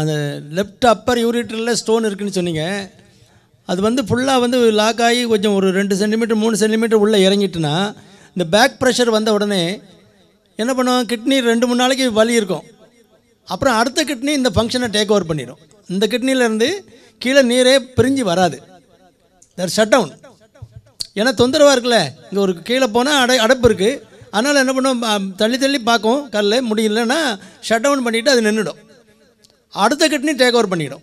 அந்த left Appar யூரிட்டரில் stone இருக்குதுன்னு சொன்னீங்க அது வந்து ஃபுல்லாக வந்து லாக் ஆகி கொஞ்சம் ஒரு ரெண்டு சென்டிமீட்டர் மூணு சென்டிமீட்டர் உள்ளே இறங்கிட்டுனா இந்த பேக் ப்ரெஷர் வந்த உடனே என்ன பண்ணுவோம் கிட்னி ரெண்டு மூணு நாளைக்கு வலி இருக்கும் அப்புறம் அடுத்த கிட்னி இந்த ஃபங்க்ஷனை டேக் ஓவர் பண்ணிடும் இந்த கிட்னிலேருந்து கீழே நீரே பிரிஞ்சு வராது தர் ஷட் டவுன் ஏன்னா தொந்தரவாக இருக்குல்ல இங்கே ஒரு கீழே போனால் அடை அடப்பு இருக்குது அதனால் என்ன பண்ணுவோம் தள்ளி தள்ளி பார்க்கும் கல் முடியலன்னா ஷட் டவுன் பண்ணிவிட்டு அது நின்றுடும் அடுத்த கிட்னி டேக் ஓவர் பண்ணிடும்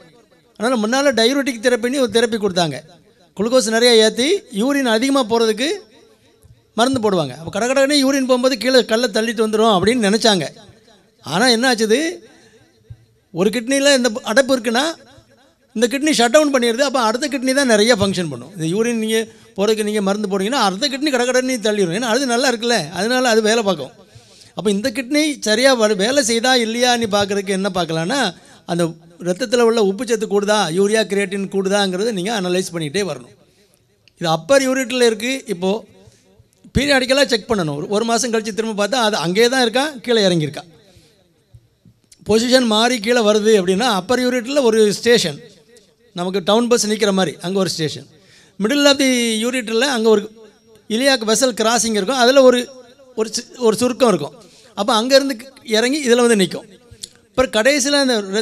அதனால் முன்னால் டயூரட்டிக் தெரப்பின்னு ஒரு தெரப்பி கொடுத்தாங்க குளுக்கோஸ் நிறையா ஏற்றி யூரின் அதிகமாக போகிறதுக்கு மருந்து போடுவாங்க அப்போ கடற்கடனே யூரின் போகும்போது கீழே கல்லை தள்ளிட்டு வந்துடும் அப்படின்னு நினச்சாங்க ஆனால் என்ன ஆச்சுது ஒரு கிட்னியில் இந்த அடைப்பு இருக்குன்னா இந்த கிட்னி ஷட் டவுன் பண்ணிடுது அப்போ அடுத்த கிட்னி தான் நிறைய ஃபங்க்ஷன் பண்ணும் இந்த யூரின் நீங்கள் போகிறதுக்கு நீங்கள் மருந்து போடுறீங்கன்னா அடுத்த கிட்னி கடற்கடனே தள்ளிடும் ஏன்னா அது நல்லா இருக்குல்ல அதனால் அது வேலை பார்க்கும் அப்போ இந்த கிட்னி சரியாக வேலை செய்தா இல்லையான்னு பார்க்குறதுக்கு என்ன பார்க்கலான்னா அந்த ரத்தத்தில் உள்ள உப்புச்சத்து கூடுதா யூரியா கிரியேட்டின் கூடுதாங்கிறத நீங்கள் அனலைஸ் பண்ணிகிட்டே வரணும் இது அப்பர் யூரிட்டில் இருக்குது இப்போது பீரியாடிக்கலாக செக் பண்ணணும் ஒரு ஒரு மாதம் கழித்து திரும்ப பார்த்தா அது அங்கேயே தான் இருக்கா கீழே இறங்கியிருக்கா பொசிஷன் மாறி கீழே வருது அப்படின்னா அப்பர் யூரிட்டில் ஒரு ஸ்டேஷன் நமக்கு டவுன் பஸ் நிற்கிற மாதிரி அங்கே ஒரு ஸ்டேஷன் மிடில் ஆஃப் தி யூரிட்டில் அங்கே ஒரு இலியாக்கு வெசல் கிராசிங் இருக்கும் அதில் ஒரு ஒரு சுருக்கம் இருக்கும் அப்போ அங்கேருந்து இறங்கி இதில் வந்து நிற்கும் அப்புறம் கடைசியில் அந்த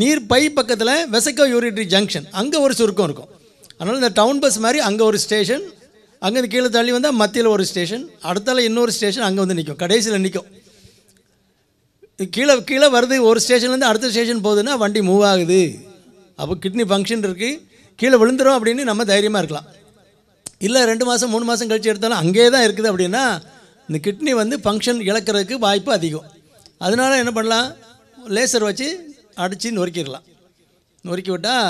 நீர் பை பக்கத்தில் வெசக்கோ யூரிட்ரி ஜங்ஷன் அங்கே ஒரு சுருக்கம் இருக்கும் அதனால் இந்த டவுன் பஸ் மாதிரி அங்கே ஒரு ஸ்டேஷன் அங்கேருந்து கீழே தள்ளி வந்தால் மத்தியில் ஒரு ஸ்டேஷன் அடுத்தால இன்னொரு ஸ்டேஷன் அங்கே வந்து நிற்கும் கடைசியில் நிற்கும் கீழே கீழே வருது ஒரு ஸ்டேஷன்லேருந்து அடுத்த ஸ்டேஷன் போகுதுன்னா வண்டி மூவ் ஆகுது அப்போ கிட்னி ஃபங்க்ஷன் இருக்குது கீழே விழுந்துடும் அப்படின்னு நம்ம தைரியமாக இருக்கலாம் இல்லை ரெண்டு மாதம் மூணு மாதம் கழித்து எடுத்தாலும் அங்கேயே தான் இருக்குது அப்படின்னா இந்த கிட்னி வந்து ஃபங்க்ஷன் இழக்கிறதுக்கு வாய்ப்பு அதிகம் அதனால் என்ன பண்ணலாம் லேசர் வச்சு அடித்து நொறுக்கிடலாம் நொறுக்கி விட்டால்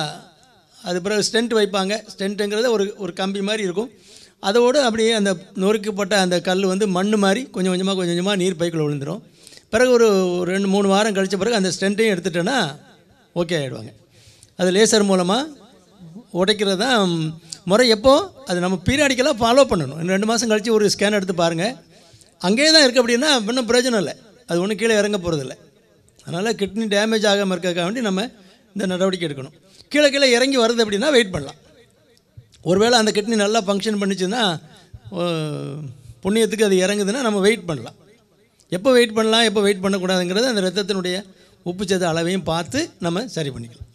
அது பிறகு ஸ்டென்ட் வைப்பாங்க ஸ்டென்ட்டுங்கிறது ஒரு ஒரு கம்பி மாதிரி இருக்கும் அதோடு அப்படியே அந்த நொறுக்கப்பட்ட அந்த கல் வந்து மண் மாதிரி கொஞ்சம் கொஞ்சமாக கொஞ்சம் கொஞ்சமாக நீர் பைக்கில் விழுந்துடும் பிறகு ஒரு ரெண்டு மூணு வாரம் கழித்த பிறகு அந்த ஸ்டென்ட்டையும் எடுத்துட்டேன்னா ஓகே ஆகிடுவாங்க அது லேசர் மூலமாக உடைக்கிறது தான் முறை எப்போது அது நம்ம பீரியாடிக்கலாக ஃபாலோ பண்ணணும் இன்னும் ரெண்டு மாதம் கழித்து ஒரு ஸ்கேன் எடுத்து பாருங்கள் அங்கேயே தான் இருக்குது அப்படின்னா இன்னும் பிரயோஜனம் இல்லை அது ஒன்றும் கீழே இறங்க போகிறதில்லை அதனால் கிட்னி டேமேஜ் ஆகாமல் இருக்கிறதுக்காக வேண்டி நம்ம இந்த நடவடிக்கை எடுக்கணும் கீழே கீழே இறங்கி வருது அப்படின்னா வெயிட் பண்ணலாம் ஒருவேளை அந்த கிட்னி நல்லா ஃபங்க்ஷன் பண்ணிச்சுன்னா புண்ணியத்துக்கு அது இறங்குதுன்னா நம்ம வெயிட் பண்ணலாம் எப்போ வெயிட் பண்ணலாம் எப்போ வெயிட் பண்ணக்கூடாதுங்கிறது அந்த ரத்தத்தினுடைய உப்புச்சத்து அளவையும் பார்த்து நம்ம சரி பண்ணிக்கலாம்